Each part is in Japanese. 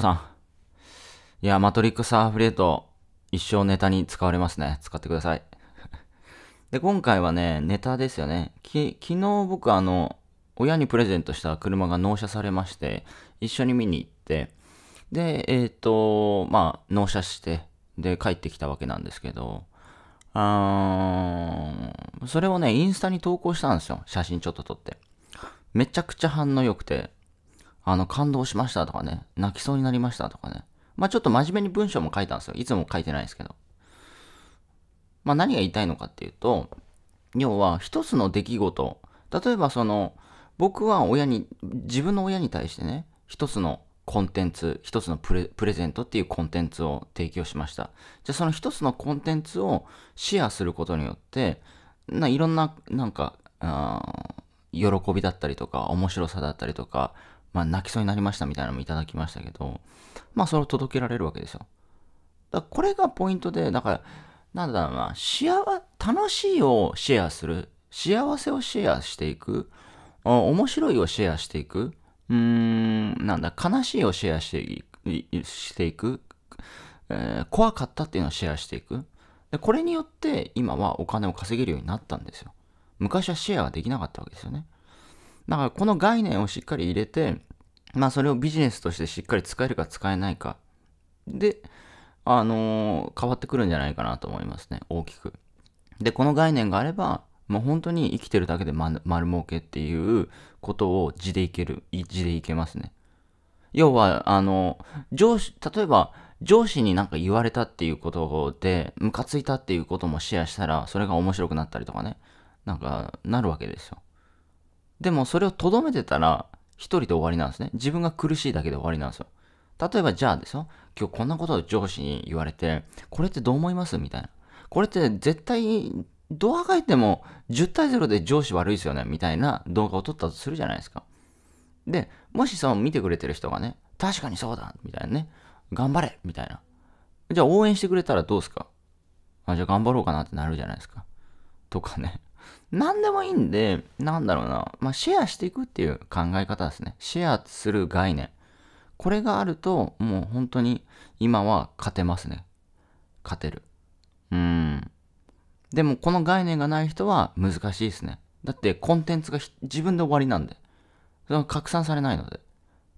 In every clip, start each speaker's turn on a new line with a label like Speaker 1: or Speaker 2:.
Speaker 1: さん。いや、マトリックスアフリエイト、一生ネタに使われますね。使ってください。で、今回はね、ネタですよね。き、昨日僕あの、親にプレゼントした車が納車されまして、一緒に見に行って、で、えっ、ー、と、まあ、納車して、で、帰ってきたわけなんですけど、あーそれをね、インスタに投稿したんですよ。写真ちょっと撮って。めちゃくちゃ反応良くて、あの、感動しましたとかね、泣きそうになりましたとかね。まあちょっと真面目に文章も書いたんですよ。いつも書いてないですけど。まあ何が言いたいのかっていうと、要は一つの出来事、例えばその、僕は親に、自分の親に対してね、一つのコンテンツ、一つのプレプレゼントっていうコンテンツを提供しました。じゃあその一つのコンテンツをシェアすることによって、ないろんな、なんか、喜びだったりとか、面白さだったりとか、まあ、泣きそうになりましたみたいなのもいただきましたけど、まあ、それを届けられるわけですよ。だこれがポイントで、だから、なんだろうな、幸、楽しいをシェアする、幸せをシェアしていく、面白いをシェアしていく、うーん、なんだ、悲しいをシェアしていく、していくえー、怖かったっていうのをシェアしていく。で、これによって今はお金を稼げるようになったんですよ。昔はシェアができなかったわけですよね。だからこの概念をしっかり入れて、まあそれをビジネスとしてしっかり使えるか使えないか。で、あのー、変わってくるんじゃないかなと思いますね。大きく。で、この概念があれば、もう本当に生きてるだけで丸儲けっていうことを字でいける、字でいけますね。要は、あの、上司、例えば、上司になんか言われたっていうことで、ムカついたっていうこともシェアしたら、それが面白くなったりとかね、なんか、なるわけですよ。でもそれをとどめてたら、一人で終わりなんですね。自分が苦しいだけで終わりなんですよ。例えばじゃあですよ。今日こんなことを上司に言われて、これってどう思いますみたいな。これって絶対、ドアがいても10対0で上司悪いですよねみたいな動画を撮ったとするじゃないですか。で、もしその見てくれてる人がね、確かにそうだみたいなね。頑張れみたいな。じゃあ応援してくれたらどうすかあ、じゃあ頑張ろうかなってなるじゃないですか。とかね。何でもいいんで、なんだろうな、まあ、シェアしていくっていう考え方ですね。シェアする概念。これがあると、もう本当に今は勝てますね。勝てる。うん。でもこの概念がない人は難しいですね。だってコンテンツが自分で終わりなんで。その拡散されないので。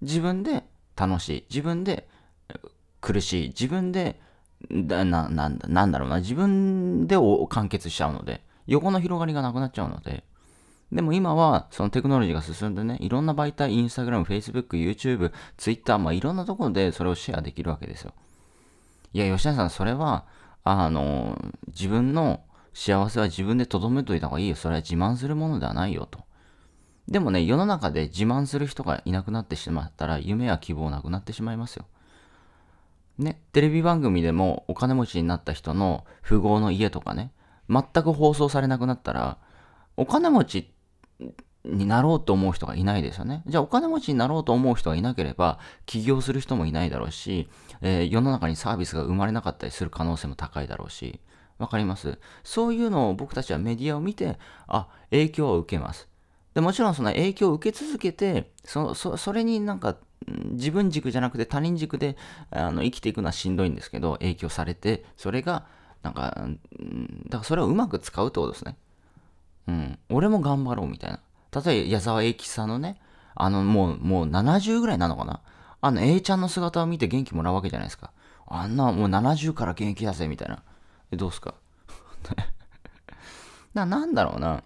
Speaker 1: 自分で楽しい。自分で苦しい。自分で、だな、なんだ、なんだろうな。自分で完結しちゃうので。横の広がりがなくなっちゃうので、でも今はそのテクノロジーが進んでね、いろんな媒体、インスタグラム、フェイスブック、YouTube、Twitter、まあいろんなところでそれをシェアできるわけですよ。いや、吉田さん、それは、あの、自分の幸せは自分で留めといた方がいいよ。それは自慢するものではないよと。でもね、世の中で自慢する人がいなくなってしまったら、夢や希望なくなってしまいますよ。ね、テレビ番組でもお金持ちになった人の富豪の家とかね、全く放送されなくなったら、お金持ちになろうと思う人がいないですよね。じゃあお金持ちになろうと思う人がいなければ、起業する人もいないだろうし、えー、世の中にサービスが生まれなかったりする可能性も高いだろうし、わかりますそういうのを僕たちはメディアを見て、あ、影響を受けます。でもちろんその影響を受け続けて、そそそれになんか自分軸じゃなくて他人軸であの生きていくのはしんどいんですけど、影響されて、それがなんか、だからそれをうまく使うってことですね。うん。俺も頑張ろうみたいな。例えば矢沢永吉さんのね、あの、もう、もう70ぐらいなのかな。あの、A ちゃんの姿を見て元気もらうわけじゃないですか。あんな、もう70から元気だぜ、みたいな。え、どうすか な、なんだろうな。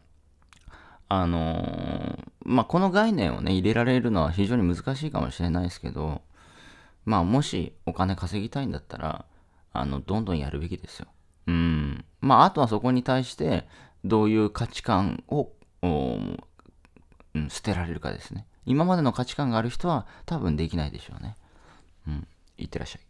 Speaker 1: あのー、まあ、この概念をね、入れられるのは非常に難しいかもしれないですけど、まあ、もしお金稼ぎたいんだったら、あの、どんどんやるべきですよ。まあ、あとはそこに対してどういう価値観を、うん、捨てられるかですね。今までの価値観がある人は多分できないでしょうね。うん。いってらっしゃい。